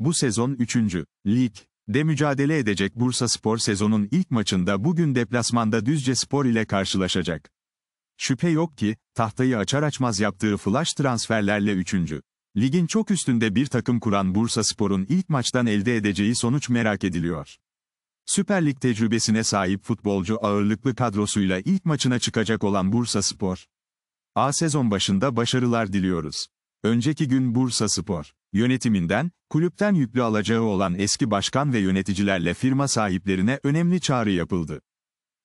Bu sezon 3. Lig de mücadele edecek Bursa Spor sezonun ilk maçında bugün deplasmanda Düzce Spor ile karşılaşacak. Şüphe yok ki, tahtayı açar açmaz yaptığı flash transferlerle 3. Ligin çok üstünde bir takım kuran Bursa Spor'un ilk maçtan elde edeceği sonuç merak ediliyor. Süper Lig tecrübesine sahip futbolcu ağırlıklı kadrosuyla ilk maçına çıkacak olan Bursa Spor. A sezon başında başarılar diliyoruz. Önceki gün Bursa Spor. Yönetiminden, kulüpten yüklü alacağı olan eski başkan ve yöneticilerle firma sahiplerine önemli çağrı yapıldı.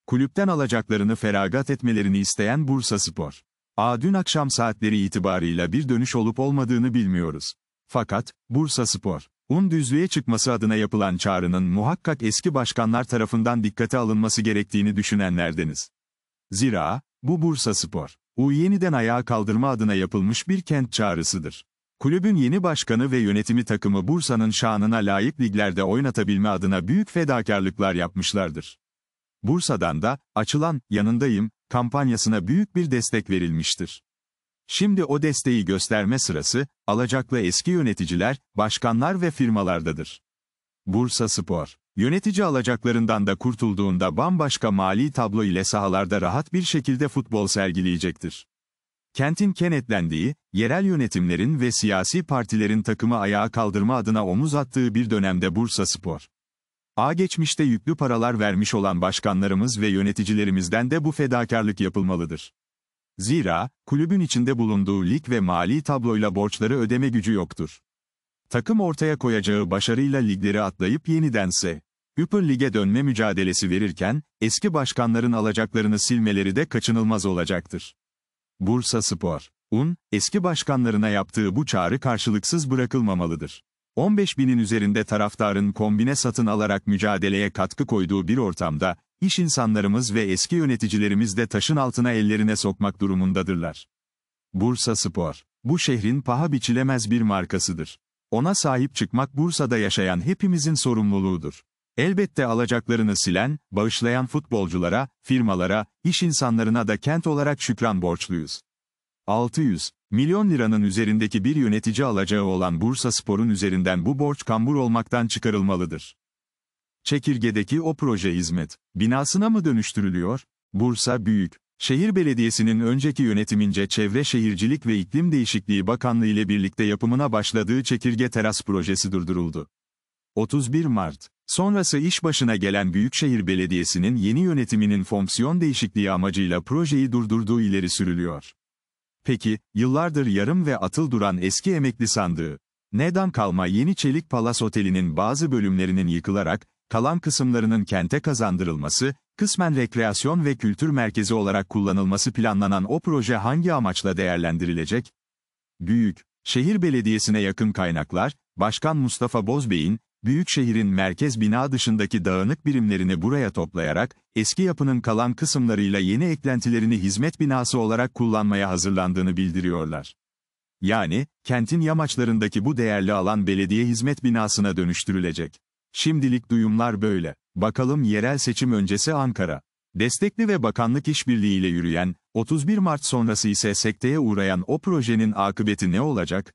Kulüpten alacaklarını feragat etmelerini isteyen Bursa Spor. A dün akşam saatleri itibarıyla bir dönüş olup olmadığını bilmiyoruz. Fakat, Bursa Spor, un düzlüğe çıkması adına yapılan çağrının muhakkak eski başkanlar tarafından dikkate alınması gerektiğini düşünenlerdeniz. Zira, bu Bursa Spor, U yeniden ayağa kaldırma adına yapılmış bir kent çağrısıdır. Kulübün yeni başkanı ve yönetimi takımı Bursa'nın şanına layık liglerde oynatabilme adına büyük fedakarlıklar yapmışlardır. Bursa'dan da, açılan, yanındayım, kampanyasına büyük bir destek verilmiştir. Şimdi o desteği gösterme sırası, alacaklı eski yöneticiler, başkanlar ve firmalardadır. Bursa Spor, yönetici alacaklarından da kurtulduğunda bambaşka mali tablo ile sahalarda rahat bir şekilde futbol sergileyecektir. Kentin kenetlendiği, yerel yönetimlerin ve siyasi partilerin takımı ayağa kaldırma adına omuz attığı bir dönemde Bursa Spor. A geçmişte yüklü paralar vermiş olan başkanlarımız ve yöneticilerimizden de bu fedakarlık yapılmalıdır. Zira, kulübün içinde bulunduğu lig ve mali tabloyla borçları ödeme gücü yoktur. Takım ortaya koyacağı başarıyla ligleri atlayıp yenidense, Üpür Lig'e dönme mücadelesi verirken, eski başkanların alacaklarını silmeleri de kaçınılmaz olacaktır. Bursa Spor, UN, eski başkanlarına yaptığı bu çağrı karşılıksız bırakılmamalıdır. 15 binin üzerinde taraftarın kombine satın alarak mücadeleye katkı koyduğu bir ortamda, iş insanlarımız ve eski yöneticilerimiz de taşın altına ellerine sokmak durumundadırlar. Bursa Spor, bu şehrin paha biçilemez bir markasıdır. Ona sahip çıkmak Bursa'da yaşayan hepimizin sorumluluğudur. Elbette alacaklarını silen, bağışlayan futbolculara, firmalara, iş insanlarına da kent olarak şükran borçluyuz. 600 milyon liranın üzerindeki bir yönetici alacağı olan Bursa Spor'un üzerinden bu borç kambur olmaktan çıkarılmalıdır. Çekirgedeki o proje hizmet binasına mı dönüştürülüyor? Bursa Büyük Şehir Belediyesi'nin önceki yönetimince Çevre Şehircilik ve İklim Değişikliği Bakanlığı ile birlikte yapımına başladığı çekirge teras projesi durduruldu. 31 Mart Sonrası iş başına gelen Büyükşehir Belediyesi'nin yeni yönetiminin fonksiyon değişikliği amacıyla projeyi durdurduğu ileri sürülüyor. Peki, yıllardır yarım ve atıl duran eski emekli sandığı, neden kalma yeni Çelik Palas Oteli'nin bazı bölümlerinin yıkılarak, kalan kısımlarının kente kazandırılması, kısmen rekreasyon ve kültür merkezi olarak kullanılması planlanan o proje hangi amaçla değerlendirilecek? Büyük, Şehir Belediyesi'ne yakın kaynaklar, Başkan Mustafa Bozbey'in, büyük şehrin merkez bina dışındaki dağınık birimlerini buraya toplayarak, eski yapının kalan kısımlarıyla yeni eklentilerini hizmet binası olarak kullanmaya hazırlandığını bildiriyorlar. Yani, kentin yamaçlarındaki bu değerli alan belediye hizmet binasına dönüştürülecek. Şimdilik duyumlar böyle. Bakalım yerel seçim öncesi Ankara. Destekli ve bakanlık işbirliğiyle yürüyen, 31 Mart sonrası ise sekteye uğrayan o projenin akıbeti ne olacak?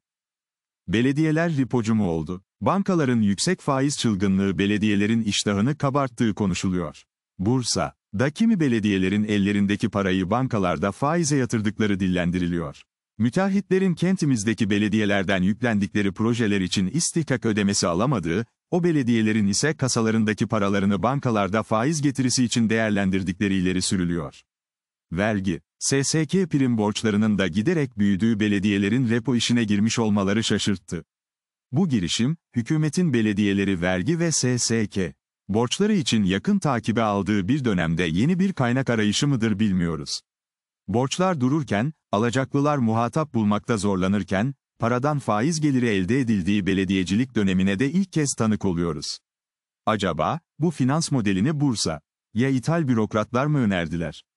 Belediyeler ripocu mu oldu? Bankaların yüksek faiz çılgınlığı belediyelerin iştahını kabarttığı konuşuluyor. Bursa, da kimi belediyelerin ellerindeki parayı bankalarda faize yatırdıkları dillendiriliyor. Müteahhitlerin kentimizdeki belediyelerden yüklendikleri projeler için istihkak ödemesi alamadığı, o belediyelerin ise kasalarındaki paralarını bankalarda faiz getirisi için değerlendirdikleri ileri sürülüyor. Vergi, SSK prim borçlarının da giderek büyüdüğü belediyelerin repo işine girmiş olmaları şaşırttı. Bu girişim, hükümetin belediyeleri vergi ve SSK borçları için yakın takibe aldığı bir dönemde yeni bir kaynak arayışı mıdır bilmiyoruz. Borçlar dururken, alacaklılar muhatap bulmakta zorlanırken, paradan faiz geliri elde edildiği belediyecilik dönemine de ilk kez tanık oluyoruz. Acaba, bu finans modelini Bursa, ya ithal bürokratlar mı önerdiler?